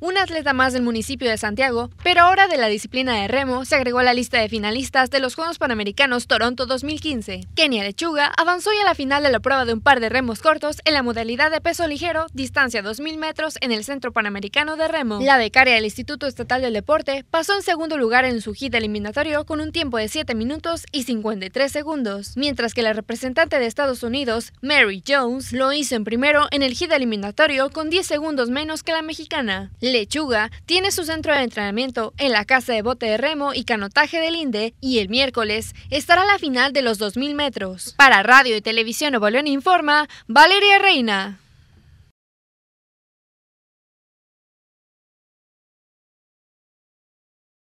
un atleta más del municipio de Santiago, pero ahora de la disciplina de remo se agregó a la lista de finalistas de los Juegos Panamericanos Toronto 2015. Kenia Lechuga avanzó ya a la final de la prueba de un par de remos cortos en la modalidad de peso ligero, distancia 2000 metros en el Centro Panamericano de Remo. La becaria del Instituto Estatal del Deporte pasó en segundo lugar en su hit eliminatorio con un tiempo de 7 minutos y 53 segundos, mientras que la representante de Estados Unidos, Mary Jones, lo hizo en primero en el gira eliminatorio con 10 segundos menos que la mexicana. Lechuga tiene su centro de entrenamiento en la Casa de Bote de Remo y Canotaje del INDE y el miércoles estará la final de los 2.000 metros. Para Radio y Televisión Nuevo León Informa, Valeria Reina.